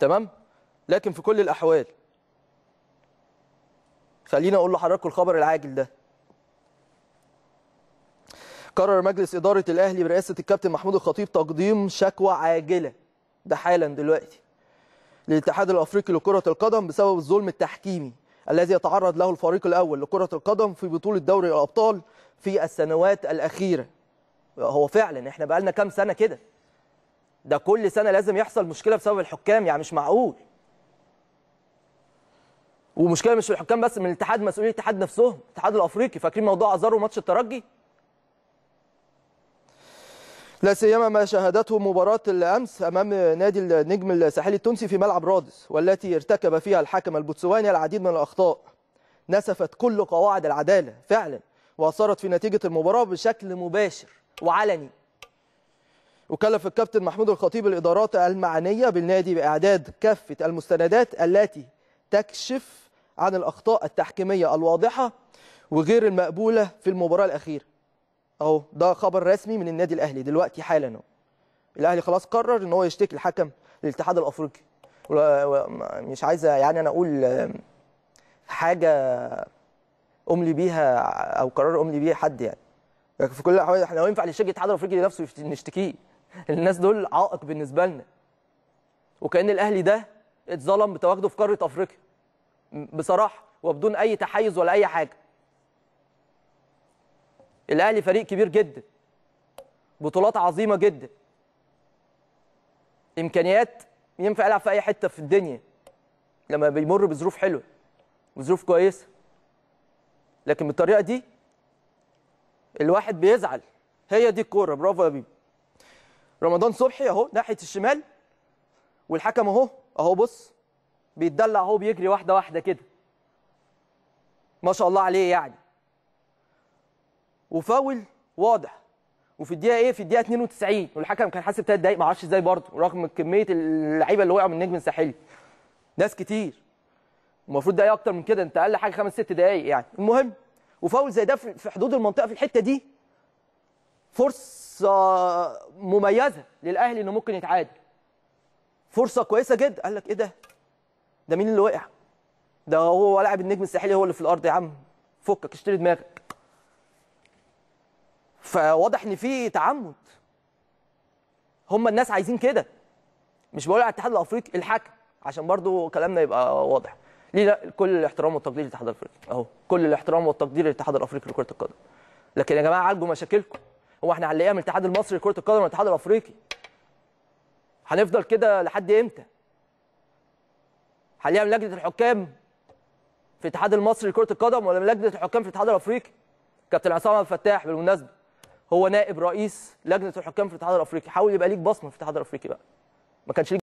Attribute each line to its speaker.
Speaker 1: تمام لكن في كل الاحوال خلينا اقول لحضراتكم الخبر العاجل ده قرر مجلس اداره الاهلي برئاسه الكابتن محمود الخطيب تقديم شكوى عاجله ده حالا دلوقتي للاتحاد الافريقي لكره القدم بسبب الظلم التحكيمي الذي يتعرض له الفريق الاول لكره القدم في بطوله دوري الابطال في السنوات الاخيره هو فعلا احنا بقالنا كام سنه كده ده كل سنه لازم يحصل مشكله بسبب الحكام يعني مش معقول ومشكله مش الحكام بس من الاتحاد مسؤولين الاتحاد نفسهم الاتحاد الافريقي فاكرين موضوع ازارو ماتش الترجي لا سيما ما شاهدته مباراة الأمس أمام نادي النجم الساحلي التونسي في ملعب رادس والتي ارتكب فيها الحكم البوتسواني العديد من الأخطاء نسفت كل قواعد العدالة فعلا وأثرت في نتيجة المباراة بشكل مباشر وعلني وكلف الكابتن محمود الخطيب الادارات المعنيه بالنادي باعداد كافه المستندات التي تكشف عن الاخطاء التحكيميه الواضحه وغير المقبوله في المباراه الاخيره. اهو ده خبر رسمي من النادي الاهلي دلوقتي حالا الاهلي خلاص قرر ان هو يشتكي الحكم للاتحاد الافريقي. مش عايزه يعني انا اقول حاجه املي بيها او قرار املي بيها حد يعني. في كل الاحوال احنا لو ينفع نشتكي الاتحاد الافريقي لنفسه نشتكيه. الناس دول عائق بالنسبه لنا وكان الاهلي ده اتظلم بتواجده في قاره افريقيا بصراحه وبدون اي تحيز ولا اي حاجه الاهلي فريق كبير جدا بطولات عظيمه جدا امكانيات ينفع يلعب في اي حته في الدنيا لما بيمر بظروف حلوه وظروف كويسه لكن بالطريقه دي الواحد بيزعل هي دي الكوره برافو يا بيبي رمضان صبحي اهو ناحيه الشمال والحكم اهو اهو بص بيتدلع اهو بيجري واحده واحده كده ما شاء الله عليه يعني وفاول واضح وفي الدقيقه ايه في الدقيقه 92 والحكم كان حاسب 3 دقايق ما اعرفش ازاي برضه رغم كميه اللعيبه اللي وقعوا من النجم الساحلي ناس كتير المفروض دقايق اكتر من كده انت اقل حاجه خمس ست دقايق يعني المهم وفاول زي ده في حدود المنطقه في الحته دي فرصه مميزه للاهلي انه ممكن يتعادل فرصه كويسه جدا قال لك ايه ده ده مين اللي وقع ده هو لاعب النجم الساحلي هو اللي في الارض يا عم فكك اشتري دماغك فواضح ان في تعمد هم الناس عايزين كده مش بقول على الاتحاد الافريقي الحكم عشان برضو كلامنا يبقى واضح ليه لا؟ كل الاحترام والتقدير للاتحاد الافريقي اهو كل الاحترام والتقدير للاتحاد الافريقي لكره القدم لكن يا جماعه عالجوا مشاكلكم هو احنا هنلاقيها من الاتحاد المصري لكره القدم والاتحاد الافريقي هنفضل كده لحد امتى هنلاقيها من لجنه الحكام في الاتحاد المصري لكره القدم ولا من لجنه الحكام في الاتحاد الافريقي كابتن عصام عبد الفتاح بالمناسبه هو نائب رئيس لجنه الحكام في الاتحاد الافريقي حاول يبقى ليك بصمه في الاتحاد الافريقي بقى ما كانش ليك